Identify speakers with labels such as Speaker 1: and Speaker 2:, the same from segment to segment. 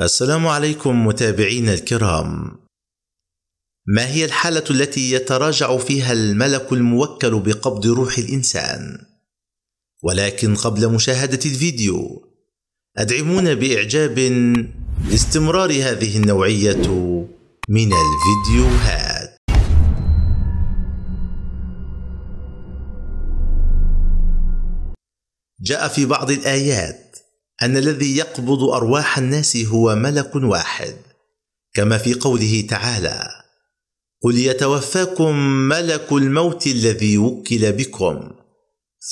Speaker 1: السلام عليكم متابعينا الكرام. ما هي الحالة التي يتراجع فيها الملك الموكل بقبض روح الإنسان؟ ولكن قبل مشاهدة الفيديو، أدعمونا بإعجاب لاستمرار هذه النوعية من الفيديوهات. جاء في بعض الآيات ان الذي يقبض ارواح الناس هو ملك واحد كما في قوله تعالى قل يتوفاكم ملك الموت الذي وكل بكم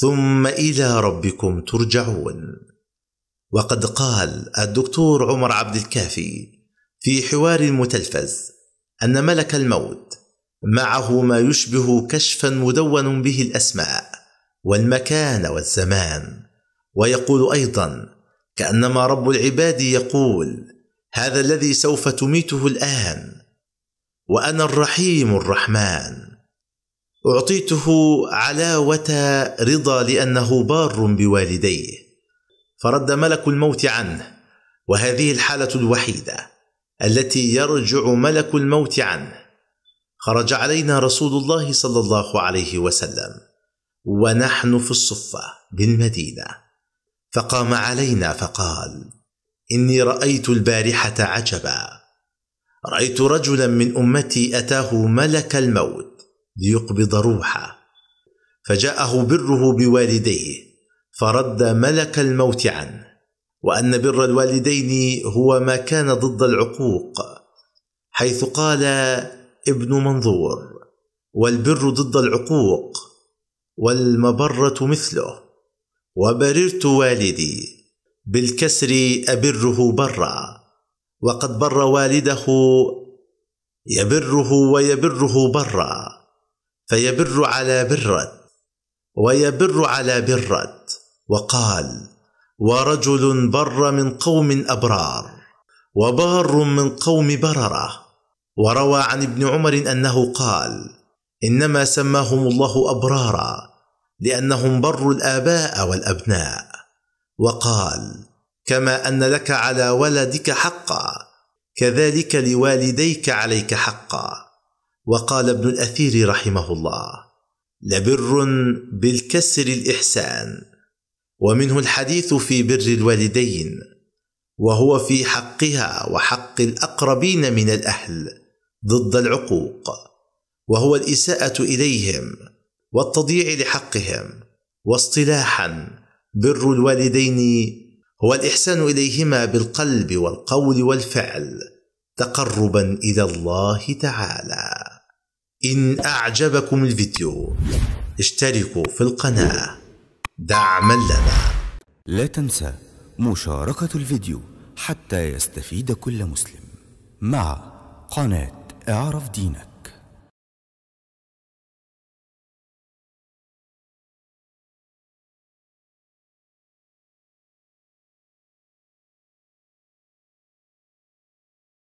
Speaker 1: ثم الى ربكم ترجعون وقد قال الدكتور عمر عبد الكافي في حوار متلفز ان ملك الموت معه ما يشبه كشفا مدون به الاسماء والمكان والزمان ويقول ايضا كانما رب العباد يقول هذا الذي سوف تميته الان وانا الرحيم الرحمن اعطيته علاوه رضا لانه بار بوالديه فرد ملك الموت عنه وهذه الحاله الوحيده التي يرجع ملك الموت عنه خرج علينا رسول الله صلى الله عليه وسلم ونحن في الصفه بالمدينه فقام علينا فقال اني رايت البارحه عجبا رايت رجلا من امتي اتاه ملك الموت ليقبض روحه فجاءه بره بوالديه فرد ملك الموت عنه وان بر الوالدين هو ما كان ضد العقوق حيث قال ابن منظور والبر ضد العقوق والمبره مثله وبررت والدي بالكسر أبره برا وقد بر والده يبره ويبره برا فيبر على برت ويبر على برت وقال ورجل بر من قوم أبرار وبار من قوم برره وروى عن ابن عمر أنه قال إنما سماهم الله أبرارا لانهم بروا الاباء والابناء وقال كما ان لك على ولدك حقا كذلك لوالديك عليك حقا وقال ابن الاثير رحمه الله لبر بالكسر الاحسان ومنه الحديث في بر الوالدين وهو في حقها وحق الاقربين من الاهل ضد العقوق وهو الاساءه اليهم والتضييع لحقهم واصطلاحا بر الوالدين هو الاحسان اليهما بالقلب والقول والفعل تقربا الى الله تعالى ان اعجبكم الفيديو اشتركوا في القناه دعما لنا لا تنسى مشاركه الفيديو حتى يستفيد كل مسلم مع قناه اعرف دينك